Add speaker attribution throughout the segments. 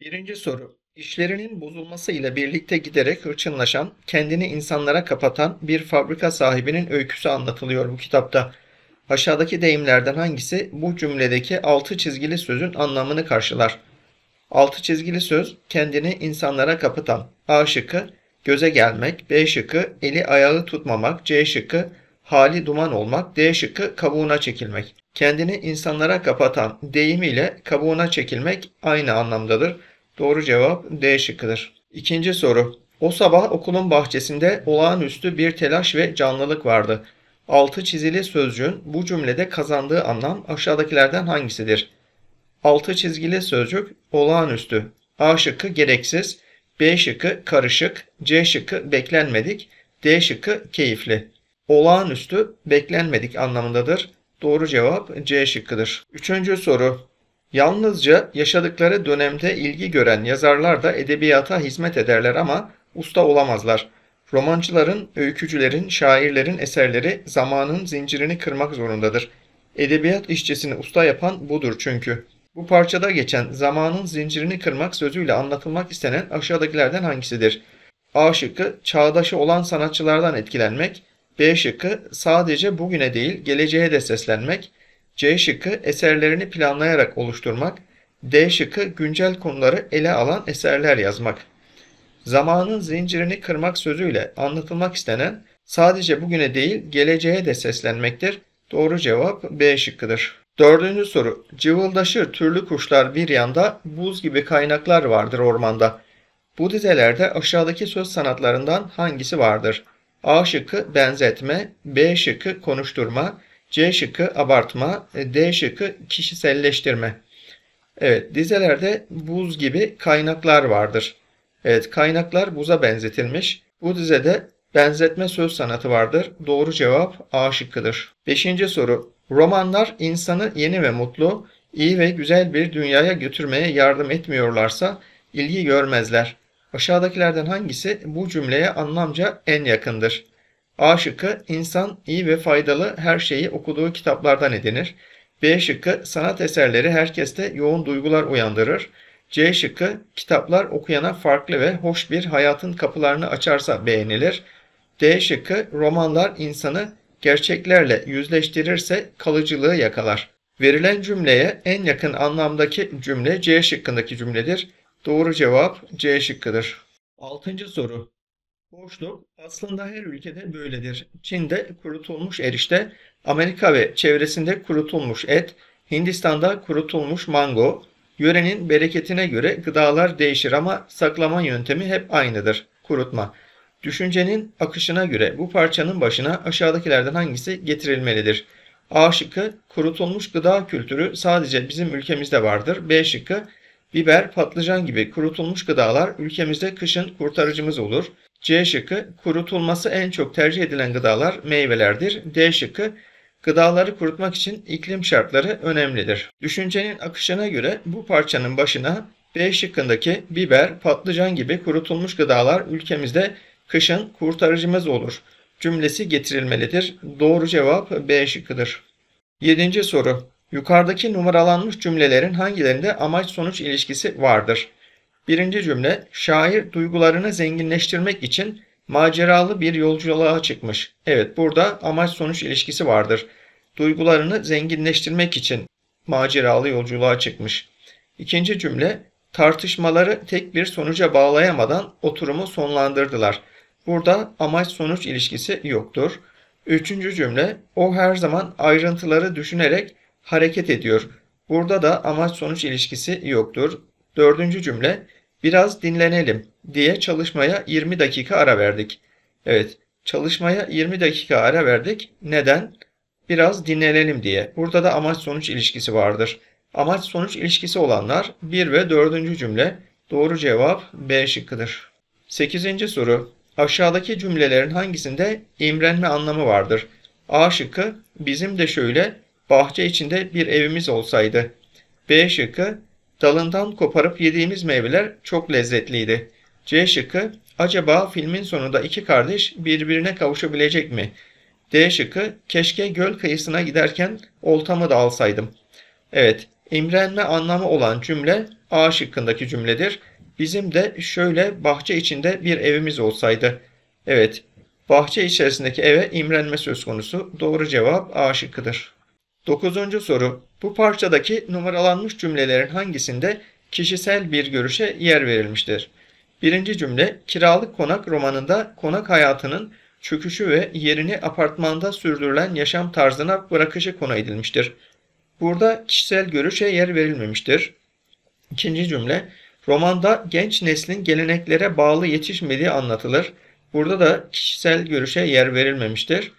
Speaker 1: Birinci soru. İşlerinin bozulması ile birlikte giderek hırçınlaşan, kendini insanlara kapatan bir fabrika sahibinin öyküsü anlatılıyor bu kitapta. Aşağıdaki deyimlerden hangisi bu cümledeki altı çizgili sözün anlamını karşılar? Altı çizgili söz kendini insanlara kapatan. A şıkkı göze gelmek, B şıkkı eli ayağı tutmamak, C şıkkı hali duman olmak, D şıkkı kabuğuna çekilmek. Kendini insanlara kapatan deyimiyle kabuğuna çekilmek aynı anlamdadır. Doğru cevap D şıkkıdır. İkinci soru. O sabah okulun bahçesinde olağanüstü bir telaş ve canlılık vardı. Altı çizili sözcüğün bu cümlede kazandığı anlam aşağıdakilerden hangisidir? Altı çizgili sözcük olağanüstü. A şıkkı gereksiz, B şıkkı karışık, C şıkkı beklenmedik, D şıkkı keyifli olağanüstü, beklenmedik anlamındadır. Doğru cevap C şıkkıdır. Üçüncü soru. Yalnızca yaşadıkları dönemde ilgi gören yazarlar da edebiyata hizmet ederler ama usta olamazlar. Romancıların, öykücülerin, şairlerin eserleri zamanın zincirini kırmak zorundadır. Edebiyat işçisini usta yapan budur çünkü. Bu parçada geçen zamanın zincirini kırmak sözüyle anlatılmak istenen aşağıdakilerden hangisidir? A şıkkı çağdaşı olan sanatçılardan etkilenmek, B şıkkı sadece bugüne değil geleceğe de seslenmek, C şıkkı eserlerini planlayarak oluşturmak, D şıkkı güncel konuları ele alan eserler yazmak. Zamanın zincirini kırmak sözüyle anlatılmak istenen sadece bugüne değil geleceğe de seslenmektir. Doğru cevap B şıkkıdır. Dördüncü soru. Cıvıldaşır türlü kuşlar bir yanda, buz gibi kaynaklar vardır ormanda. Bu dizelerde aşağıdaki söz sanatlarından hangisi vardır? A şıkkı benzetme, B şıkkı konuşturma, C şıkkı abartma, D şıkkı kişiselleştirme. Evet dizelerde buz gibi kaynaklar vardır. Evet kaynaklar buza benzetilmiş. Bu dizede benzetme söz sanatı vardır. Doğru cevap A şıkkıdır. Beşinci soru. Romanlar insanı yeni ve mutlu, iyi ve güzel bir dünyaya götürmeye yardım etmiyorlarsa ilgi görmezler. Aşağıdakilerden hangisi bu cümleye anlamca en yakındır? A şıkkı insan iyi ve faydalı her şeyi okuduğu kitaplardan edinir. B şıkkı sanat eserleri herkeste yoğun duygular uyandırır. C şıkkı kitaplar okuyana farklı ve hoş bir hayatın kapılarını açarsa beğenilir. D şıkkı romanlar insanı gerçeklerle yüzleştirirse kalıcılığı yakalar. Verilen cümleye en yakın anlamdaki cümle C şıkkındaki cümledir. Doğru cevap C şıkkıdır. Altıncı soru. Boşluk aslında her ülkede böyledir. Çin'de kurutulmuş erişte, Amerika ve çevresinde kurutulmuş et, Hindistan'da kurutulmuş mango. Yörenin bereketine göre gıdalar değişir ama saklama yöntemi hep aynıdır. Kurutma. Düşüncenin akışına göre bu parçanın başına aşağıdakilerden hangisi getirilmelidir? A şıkkı kurutulmuş gıda kültürü sadece bizim ülkemizde vardır. B şıkkı Biber, patlıcan gibi kurutulmuş gıdalar ülkemizde kışın kurtarıcımız olur. C şıkkı kurutulması en çok tercih edilen gıdalar meyvelerdir. D şıkkı gıdaları kurutmak için iklim şartları önemlidir. Düşüncenin akışına göre bu parçanın başına B şıkkındaki biber, patlıcan gibi kurutulmuş gıdalar ülkemizde kışın kurtarıcımız olur cümlesi getirilmelidir. Doğru cevap B şıkkıdır. 7. soru Yukarıdaki numaralanmış cümlelerin hangilerinde amaç-sonuç ilişkisi vardır? Birinci cümle, şair duygularını zenginleştirmek için maceralı bir yolculuğa çıkmış. Evet, burada amaç-sonuç ilişkisi vardır. Duygularını zenginleştirmek için maceralı yolculuğa çıkmış. İkinci cümle, tartışmaları tek bir sonuca bağlayamadan oturumu sonlandırdılar. Burada amaç-sonuç ilişkisi yoktur. Üçüncü cümle, o her zaman ayrıntıları düşünerek hareket ediyor. Burada da amaç sonuç ilişkisi yoktur. Dördüncü cümle biraz dinlenelim diye çalışmaya 20 dakika ara verdik. Evet çalışmaya 20 dakika ara verdik. Neden? Biraz dinlenelim diye. Burada da amaç sonuç ilişkisi vardır. Amaç sonuç ilişkisi olanlar 1 ve 4. cümle. Doğru cevap B şıkkıdır. 8. soru. Aşağıdaki cümlelerin hangisinde imrenme anlamı vardır? A şıkkı bizim de şöyle bahçe içinde bir evimiz olsaydı. B şıkkı dalından koparıp yediğimiz meyveler çok lezzetliydi. C şıkkı acaba filmin sonunda iki kardeş birbirine kavuşabilecek mi? D şıkkı keşke göl kıyısına giderken oltamı da alsaydım. Evet imrenme anlamı olan cümle A şıkkındaki cümledir. Bizim de şöyle bahçe içinde bir evimiz olsaydı. Evet bahçe içerisindeki eve imrenme söz konusu doğru cevap A şıkkıdır. Dokuzuncu soru. Bu parçadaki numaralanmış cümlelerin hangisinde kişisel bir görüşe yer verilmiştir? Birinci cümle Kiralık Konak romanında konak hayatının çöküşü ve yerini apartmanda sürdürülen yaşam tarzına bırakışı konu edilmiştir. Burada kişisel görüşe yer verilmemiştir. İkinci cümle Romanda genç neslin geleneklere bağlı yetişmediği anlatılır. Burada da kişisel görüşe yer verilmemiştir.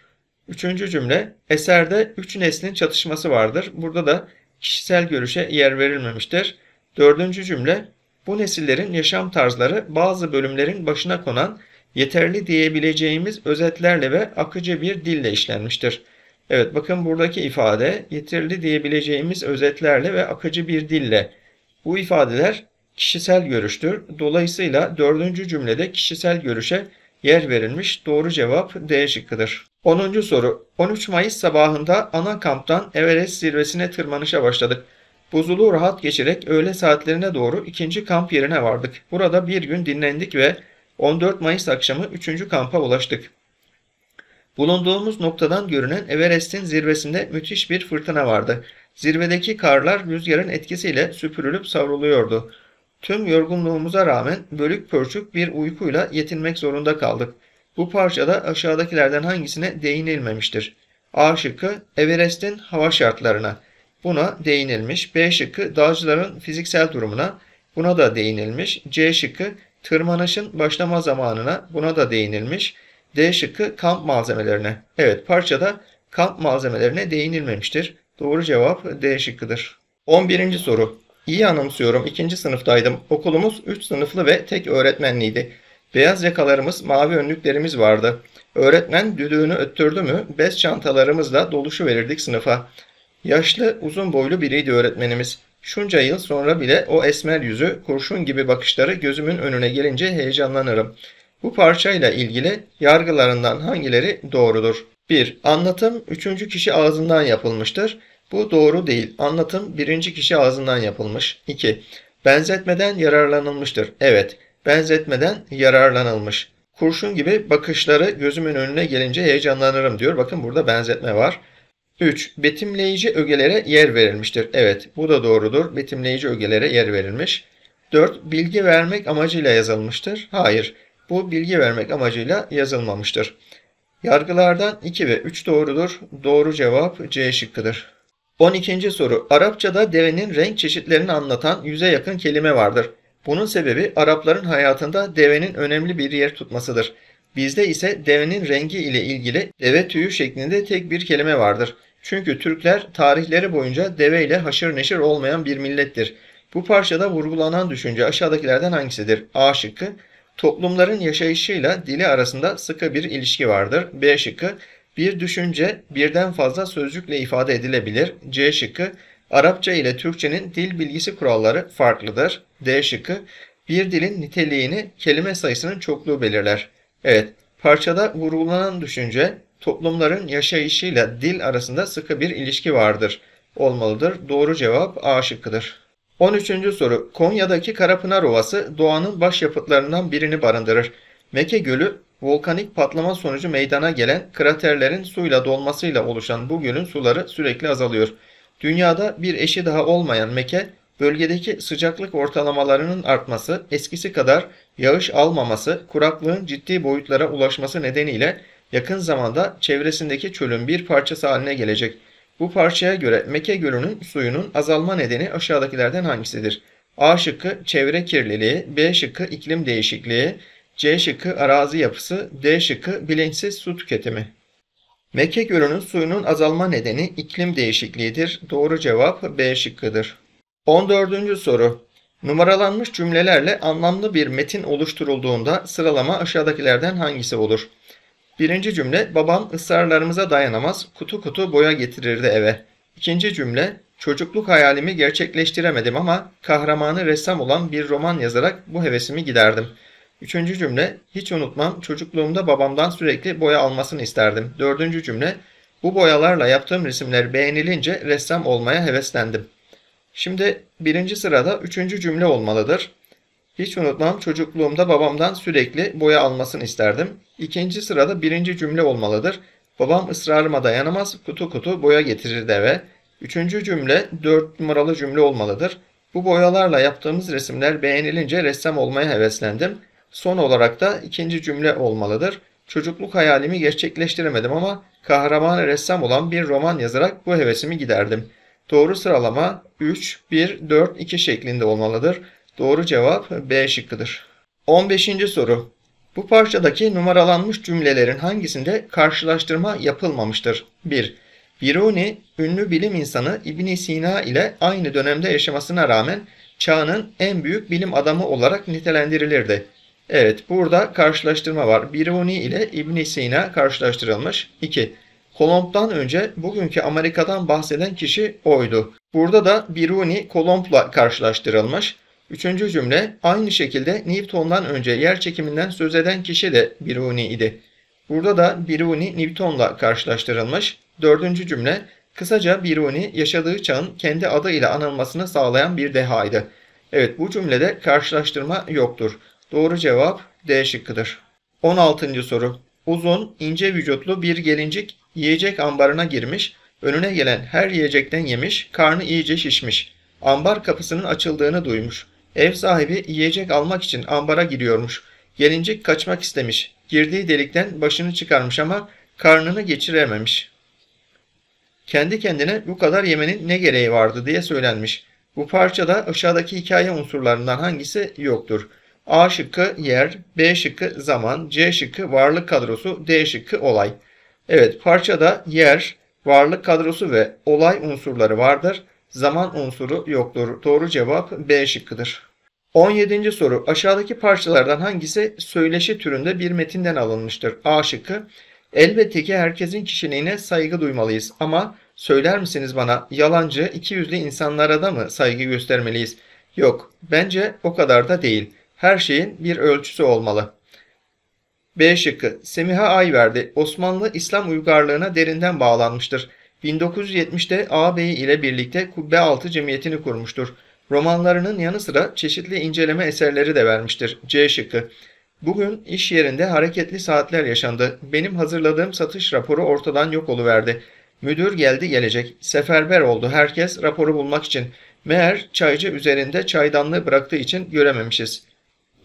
Speaker 1: Üçüncü cümle eserde üç neslin çatışması vardır. Burada da kişisel görüşe yer verilmemiştir. Dördüncü cümle bu nesillerin yaşam tarzları bazı bölümlerin başına konan yeterli diyebileceğimiz özetlerle ve akıcı bir dille işlenmiştir. Evet bakın buradaki ifade yeterli diyebileceğimiz özetlerle ve akıcı bir dille. Bu ifadeler kişisel görüştür. Dolayısıyla dördüncü cümlede kişisel görüşe yer verilmiş. Doğru cevap D şıkkıdır. 10. soru 13 Mayıs sabahında ana kamptan Everest zirvesine tırmanışa başladık. Buzulu rahat geçerek öğle saatlerine doğru ikinci kamp yerine vardık. Burada bir gün dinlendik ve 14 Mayıs akşamı 3. kampa ulaştık. Bulunduğumuz noktadan görünen Everest'in zirvesinde müthiş bir fırtına vardı. Zirvedeki karlar rüzgarın etkisiyle süpürülüp savruluyordu. Tüm yorgunluğumuza rağmen bölük pörçük bir uykuyla yetinmek zorunda kaldık. Bu parçada aşağıdakilerden hangisine değinilmemiştir? A şıkkı Everest'in hava şartlarına. Buna değinilmiş. B şıkkı dağcıların fiziksel durumuna. Buna da değinilmiş. C şıkkı tırmanışın başlama zamanına. Buna da değinilmiş. D şıkkı kamp malzemelerine. Evet parçada kamp malzemelerine değinilmemiştir. Doğru cevap D şıkkıdır. 11. soru. İyi anımsıyorum 2. sınıftaydım. Okulumuz 3 sınıflı ve tek öğretmenliydi. Beyaz yakalarımız, mavi önlüklerimiz vardı. Öğretmen düdüğünü öttürdü mü bez çantalarımızla doluşu verirdik sınıfa. Yaşlı, uzun boylu biriydi öğretmenimiz. Şunca yıl sonra bile o esmer yüzü, kurşun gibi bakışları gözümün önüne gelince heyecanlanırım. Bu parçayla ilgili yargılarından hangileri doğrudur? 1. Anlatım üçüncü kişi ağzından yapılmıştır. Bu doğru değil. Anlatım birinci kişi ağzından yapılmış. 2. Benzetmeden yararlanılmıştır. Evet benzetmeden yararlanılmış. Kurşun gibi bakışları gözümün önüne gelince heyecanlanırım diyor. Bakın burada benzetme var. 3. Betimleyici ögelere yer verilmiştir. Evet bu da doğrudur. Betimleyici ögelere yer verilmiş. 4. Bilgi vermek amacıyla yazılmıştır. Hayır bu bilgi vermek amacıyla yazılmamıştır. Yargılardan 2 ve 3 doğrudur. Doğru cevap C şıkkıdır. 12. soru. Arapçada devenin renk çeşitlerini anlatan yüze yakın kelime vardır. Bunun sebebi Arapların hayatında devenin önemli bir yer tutmasıdır. Bizde ise devenin rengi ile ilgili deve tüyü şeklinde tek bir kelime vardır. Çünkü Türkler tarihleri boyunca deve ile haşır neşir olmayan bir millettir. Bu parçada vurgulanan düşünce aşağıdakilerden hangisidir? A şıkkı, toplumların yaşayışıyla dili arasında sıkı bir ilişki vardır. B şıkkı, bir düşünce birden fazla sözcükle ifade edilebilir. C şıkkı, Arapça ile Türkçenin dil bilgisi kuralları farklıdır. D şıkkı bir dilin niteliğini kelime sayısının çokluğu belirler. Evet, parçada vurgulanan düşünce toplumların yaşayışıyla dil arasında sıkı bir ilişki vardır. Olmalıdır. Doğru cevap A şıkkıdır. 13. soru. Konya'daki Karapınar Ovası doğanın başyapıtlarından birini barındırır. Meke Gölü volkanik patlama sonucu meydana gelen kraterlerin suyla dolmasıyla oluşan bu gölün suları sürekli azalıyor. Dünyada bir eşi daha olmayan meke, bölgedeki sıcaklık ortalamalarının artması, eskisi kadar yağış almaması, kuraklığın ciddi boyutlara ulaşması nedeniyle yakın zamanda çevresindeki çölün bir parçası haline gelecek. Bu parçaya göre Meke Gölü'nün suyunun azalma nedeni aşağıdakilerden hangisidir? A şıkkı çevre kirliliği, B şıkkı iklim değişikliği, C şıkkı arazi yapısı, D şıkkı bilinçsiz su tüketimi. Mekke Gölü'nün suyunun azalma nedeni iklim değişikliğidir. Doğru cevap B şıkkıdır. 14. soru. Numaralanmış cümlelerle anlamlı bir metin oluşturulduğunda sıralama aşağıdakilerden hangisi olur? Birinci cümle babam ısrarlarımıza dayanamaz kutu kutu boya getirirdi eve. İkinci cümle çocukluk hayalimi gerçekleştiremedim ama kahramanı ressam olan bir roman yazarak bu hevesimi giderdim.'' Üçüncü cümle hiç unutmam çocukluğumda babamdan sürekli boya almasını isterdim. Dördüncü cümle bu boyalarla yaptığım resimler beğenilince ressam olmaya heveslendim. Şimdi birinci sırada üçüncü cümle olmalıdır. Hiç unutmam çocukluğumda babamdan sürekli boya almasını isterdim. İkinci sırada birinci cümle olmalıdır. Babam ısrarıma dayanamaz kutu kutu boya getirirdi eve. Üçüncü cümle dört numaralı cümle olmalıdır. Bu boyalarla yaptığımız resimler beğenilince ressam olmaya heveslendim. Son olarak da ikinci cümle olmalıdır. Çocukluk hayalimi gerçekleştiremedim ama kahraman ressam olan bir roman yazarak bu hevesimi giderdim. Doğru sıralama 3, 1, 4, 2 şeklinde olmalıdır. Doğru cevap B şıkkıdır. 15. soru. Bu parçadaki numaralanmış cümlelerin hangisinde karşılaştırma yapılmamıştır? 1. Biruni, ünlü bilim insanı ibn Sina ile aynı dönemde yaşamasına rağmen çağının en büyük bilim adamı olarak nitelendirilirdi. Evet burada karşılaştırma var. Biruni ile ibn Sina karşılaştırılmış. 2. Kolomb'dan önce bugünkü Amerika'dan bahseden kişi oydu. Burada da Biruni Kolomb'la karşılaştırılmış. Üçüncü cümle aynı şekilde Newton'dan önce yer çekiminden söz eden kişi de Biruni idi. Burada da Biruni Newton'la karşılaştırılmış. Dördüncü cümle kısaca Biruni yaşadığı çağın kendi adıyla anılmasını sağlayan bir dehaydı. Evet bu cümlede karşılaştırma yoktur. Doğru cevap D şıkkıdır. 16. soru. Uzun, ince vücutlu bir gelincik yiyecek ambarına girmiş, önüne gelen her yiyecekten yemiş, karnı iyice şişmiş. Ambar kapısının açıldığını duymuş. Ev sahibi yiyecek almak için ambara giriyormuş. Gelincik kaçmak istemiş. Girdiği delikten başını çıkarmış ama karnını geçirememiş. Kendi kendine bu kadar yemenin ne gereği vardı diye söylenmiş. Bu parçada aşağıdaki hikaye unsurlarından hangisi yoktur? A şıkkı yer, B şıkkı zaman, C şıkkı varlık kadrosu, D şıkkı olay. Evet parçada yer, varlık kadrosu ve olay unsurları vardır. Zaman unsuru yoktur. Doğru cevap B şıkkıdır. 17. soru. Aşağıdaki parçalardan hangisi söyleşi türünde bir metinden alınmıştır? A şıkkı. Elbette ki herkesin kişiliğine saygı duymalıyız ama söyler misiniz bana yalancı, ikiyüzlü insanlara da mı saygı göstermeliyiz? Yok, bence o kadar da değil.'' her şeyin bir ölçüsü olmalı. B şıkkı Semiha Ayverdi Osmanlı İslam uygarlığına derinden bağlanmıştır. 1970'te ağabeyi ile birlikte Kubbe Altı Cemiyeti'ni kurmuştur. Romanlarının yanı sıra çeşitli inceleme eserleri de vermiştir. C şıkkı Bugün iş yerinde hareketli saatler yaşandı. Benim hazırladığım satış raporu ortadan yok oluverdi. Müdür geldi gelecek. Seferber oldu herkes raporu bulmak için. Meğer çaycı üzerinde çaydanlığı bıraktığı için görememişiz.''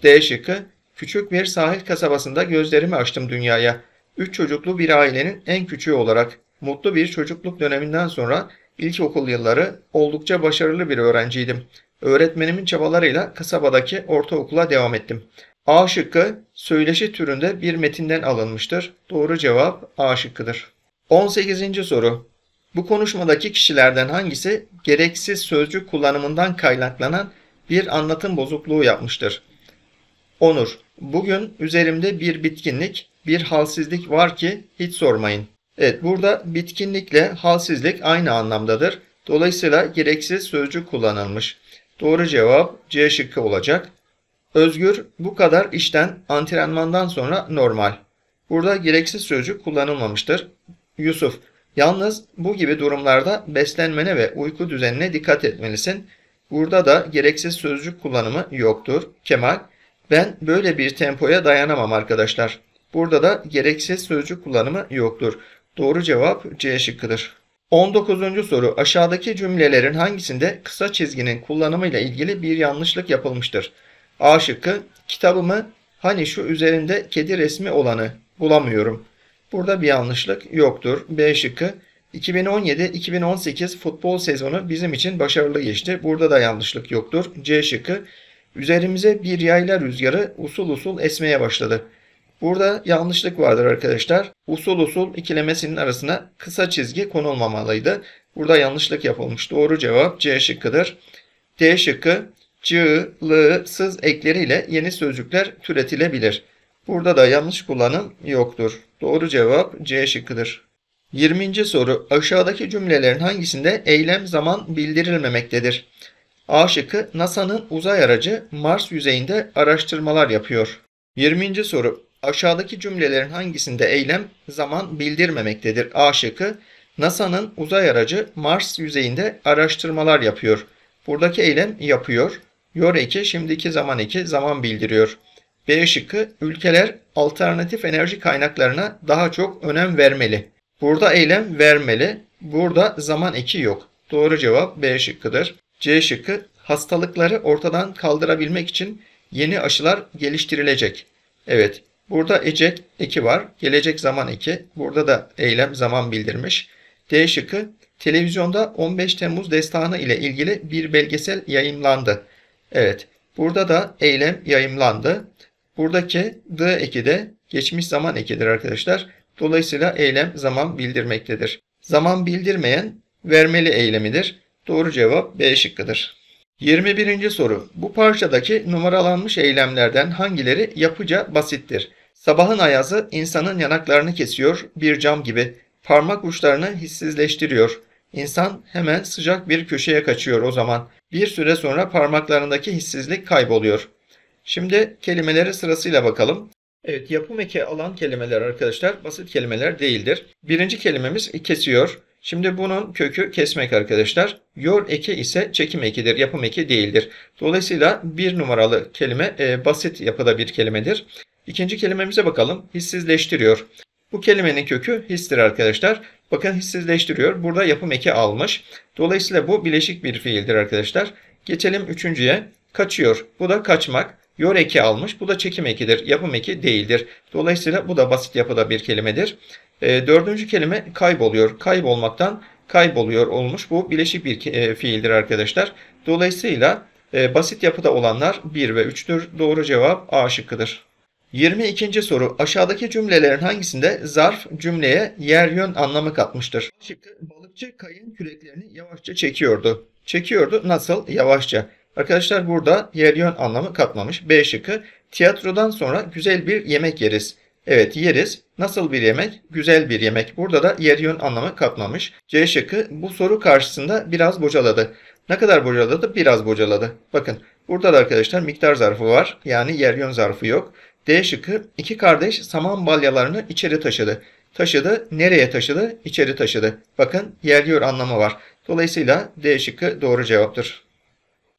Speaker 1: D şıkkı, küçük bir sahil kasabasında gözlerimi açtım dünyaya. Üç çocuklu bir ailenin en küçüğü olarak. Mutlu bir çocukluk döneminden sonra ilkokul yılları oldukça başarılı bir öğrenciydim. Öğretmenimin çabalarıyla kasabadaki ortaokula devam ettim. A şıkkı söyleşi türünde bir metinden alınmıştır. Doğru cevap A şıkkıdır. 18. soru. Bu konuşmadaki kişilerden hangisi gereksiz sözcük kullanımından kaynaklanan bir anlatım bozukluğu yapmıştır? Onur, bugün üzerimde bir bitkinlik, bir halsizlik var ki hiç sormayın. Evet burada bitkinlikle halsizlik aynı anlamdadır. Dolayısıyla gereksiz sözcük kullanılmış. Doğru cevap C şıkkı olacak. Özgür bu kadar işten antrenmandan sonra normal. Burada gereksiz sözcük kullanılmamıştır. Yusuf, yalnız bu gibi durumlarda beslenmene ve uyku düzenine dikkat etmelisin. Burada da gereksiz sözcük kullanımı yoktur. Kemal, ben böyle bir tempoya dayanamam arkadaşlar. Burada da gereksiz sözcük kullanımı yoktur. Doğru cevap C şıkkıdır. 19. soru aşağıdaki cümlelerin hangisinde kısa çizginin kullanımıyla ilgili bir yanlışlık yapılmıştır? A şıkkı kitabımı hani şu üzerinde kedi resmi olanı bulamıyorum. Burada bir yanlışlık yoktur. B şıkkı 2017-2018 futbol sezonu bizim için başarılı geçti. Burada da yanlışlık yoktur. C şıkkı Üzerimize bir yayla rüzgarı usul usul esmeye başladı. Burada yanlışlık vardır arkadaşlar. Usul usul ikilemesinin arasına kısa çizgi konulmamalıydı. Burada yanlışlık yapılmış. Doğru cevap C şıkkıdır. D şıkkı cı, lı, sız ekleriyle yeni sözcükler türetilebilir. Burada da yanlış kullanım yoktur. Doğru cevap C şıkkıdır. 20. soru aşağıdaki cümlelerin hangisinde eylem zaman bildirilmemektedir? A şıkkı NASA'nın uzay aracı Mars yüzeyinde araştırmalar yapıyor. 20. soru. Aşağıdaki cümlelerin hangisinde eylem zaman bildirmemektedir? A şıkkı NASA'nın uzay aracı Mars yüzeyinde araştırmalar yapıyor. Buradaki eylem yapıyor. Yor eki şimdiki zaman eki zaman bildiriyor. B şıkkı ülkeler alternatif enerji kaynaklarına daha çok önem vermeli. Burada eylem vermeli. Burada zaman eki yok. Doğru cevap B şıkkıdır. C şıkkı hastalıkları ortadan kaldırabilmek için yeni aşılar geliştirilecek. Evet burada ecek eki var. Gelecek zaman eki. Burada da eylem zaman bildirmiş. D şıkkı televizyonda 15 Temmuz destanı ile ilgili bir belgesel yayınlandı. Evet burada da eylem yayınlandı. Buradaki D eki de geçmiş zaman ekidir arkadaşlar. Dolayısıyla eylem zaman bildirmektedir. Zaman bildirmeyen vermeli eylemidir. Doğru cevap B şıkkıdır. 21. soru. Bu parçadaki numaralanmış eylemlerden hangileri yapıca basittir? Sabahın ayazı insanın yanaklarını kesiyor bir cam gibi. Parmak uçlarını hissizleştiriyor. İnsan hemen sıcak bir köşeye kaçıyor o zaman. Bir süre sonra parmaklarındaki hissizlik kayboluyor. Şimdi kelimeleri sırasıyla bakalım. Evet yapım eki alan kelimeler arkadaşlar basit kelimeler değildir. Birinci kelimemiz kesiyor. Şimdi bunun kökü kesmek arkadaşlar. Yor eki ise çekim ekidir, yapım eki değildir. Dolayısıyla bir numaralı kelime e, basit yapıda bir kelimedir. İkinci kelimemize bakalım. Hissizleştiriyor. Bu kelimenin kökü histir arkadaşlar. Bakın hissizleştiriyor. Burada yapım eki almış. Dolayısıyla bu bileşik bir fiildir arkadaşlar. Geçelim üçüncüye. Kaçıyor. Bu da kaçmak. Yor eki almış. Bu da çekim ekidir. Yapım eki değildir. Dolayısıyla bu da basit yapıda bir kelimedir. E, dördüncü kelime kayboluyor. Kaybolmaktan kayboluyor olmuş. Bu bileşik bir e, fiildir arkadaşlar. Dolayısıyla e, basit yapıda olanlar 1 ve 3'tür. Doğru cevap A şıkkıdır. 22. soru. Aşağıdaki cümlelerin hangisinde zarf cümleye yer yön anlamı katmıştır? Şıkkı balıkçı kayın küreklerini yavaşça çekiyordu. Çekiyordu nasıl? Yavaşça. Arkadaşlar burada yer yön anlamı katmamış. B şıkkı tiyatrodan sonra güzel bir yemek yeriz. Evet yeriz. Nasıl bir yemek? Güzel bir yemek. Burada da yer yön anlamı katmamış. C şıkkı bu soru karşısında biraz bocaladı. Ne kadar bocaladı? Biraz bocaladı. Bakın burada da arkadaşlar miktar zarfı var. Yani yer yön zarfı yok. D şıkkı iki kardeş saman balyalarını içeri taşıdı. Taşıdı. Nereye taşıdı? İçeri taşıdı. Bakın yer yön anlamı var. Dolayısıyla D şıkkı doğru cevaptır.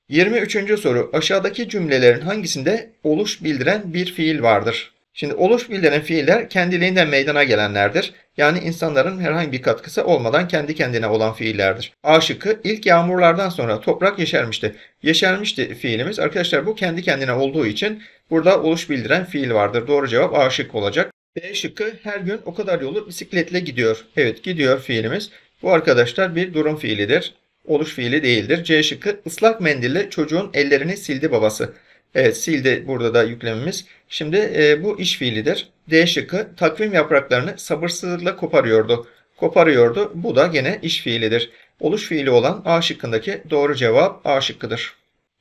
Speaker 1: 23. soru aşağıdaki cümlelerin hangisinde oluş bildiren bir fiil vardır? Şimdi oluş bildiren fiiller kendiliğinden meydana gelenlerdir. Yani insanların herhangi bir katkısı olmadan kendi kendine olan fiillerdir. A şıkkı ilk yağmurlardan sonra toprak yeşermişti. Yeşermişti fiilimiz. Arkadaşlar bu kendi kendine olduğu için burada oluş bildiren fiil vardır. Doğru cevap A şıkkı olacak. B şıkkı her gün o kadar yolu bisikletle gidiyor. Evet gidiyor fiilimiz. Bu arkadaşlar bir durum fiilidir. Oluş fiili değildir. C şıkkı ıslak mendille çocuğun ellerini sildi babası. Evet sil burada da yüklemimiz. Şimdi e, bu iş fiilidir. D şıkkı takvim yapraklarını sabırsızlıkla koparıyordu. Koparıyordu. Bu da gene iş fiilidir. Oluş fiili olan A şıkkındaki doğru cevap A şıkkıdır.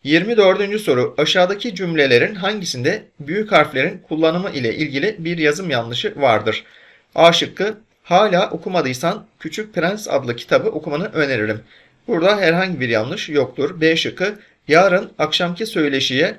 Speaker 1: 24. soru aşağıdaki cümlelerin hangisinde büyük harflerin kullanımı ile ilgili bir yazım yanlışı vardır? A şıkkı hala okumadıysan Küçük Prens adlı kitabı okumanı öneririm. Burada herhangi bir yanlış yoktur. B şıkkı yarın akşamki söyleşiye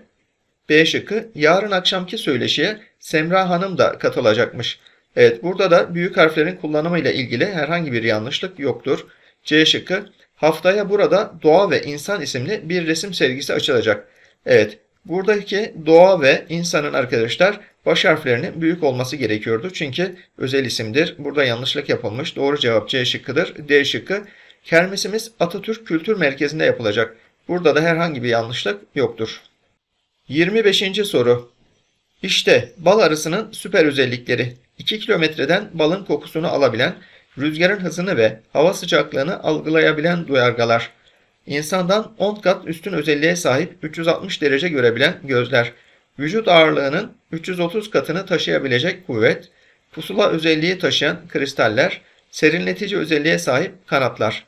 Speaker 1: B şıkkı yarın akşamki söyleşiye Semra Hanım da katılacakmış. Evet burada da büyük harflerin kullanımıyla ilgili herhangi bir yanlışlık yoktur. C şıkkı haftaya burada Doğa ve İnsan isimli bir resim sergisi açılacak. Evet buradaki doğa ve insanın arkadaşlar baş harflerinin büyük olması gerekiyordu. Çünkü özel isimdir. Burada yanlışlık yapılmış. Doğru cevap C şıkkıdır. D şıkkı kermesimiz Atatürk Kültür Merkezi'nde yapılacak. Burada da herhangi bir yanlışlık yoktur. 25. soru. İşte bal arısının süper özellikleri. 2 kilometreden balın kokusunu alabilen, rüzgarın hızını ve hava sıcaklığını algılayabilen duyargalar. İnsandan 10 kat üstün özelliğe sahip 360 derece görebilen gözler. Vücut ağırlığının 330 katını taşıyabilecek kuvvet, pusula özelliği taşıyan kristaller, serinletici özelliğe sahip kanatlar.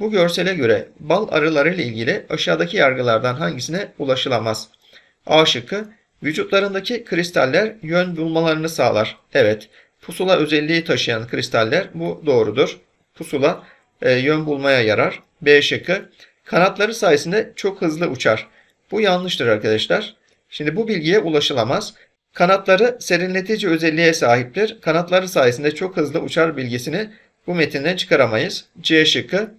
Speaker 1: Bu görsele göre bal arıları ile ilgili aşağıdaki yargılardan hangisine ulaşılamaz? A şıkkı vücutlarındaki kristaller yön bulmalarını sağlar. Evet pusula özelliği taşıyan kristaller bu doğrudur. Pusula e, yön bulmaya yarar. B şıkkı kanatları sayesinde çok hızlı uçar. Bu yanlıştır arkadaşlar. Şimdi bu bilgiye ulaşılamaz. Kanatları serinletici özelliğe sahiptir. Kanatları sayesinde çok hızlı uçar bilgisini bu metinden çıkaramayız. C şıkkı.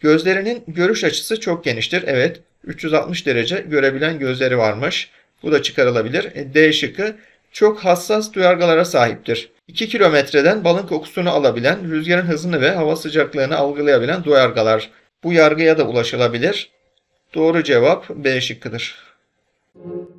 Speaker 1: Gözlerinin görüş açısı çok geniştir. Evet 360 derece görebilen gözleri varmış. Bu da çıkarılabilir. E, D şıkkı çok hassas duyargalara sahiptir. 2 kilometreden balın kokusunu alabilen, rüzgarın hızını ve hava sıcaklığını algılayabilen duyargalar. Bu yargıya da ulaşılabilir. Doğru cevap B şıkkıdır. Müzik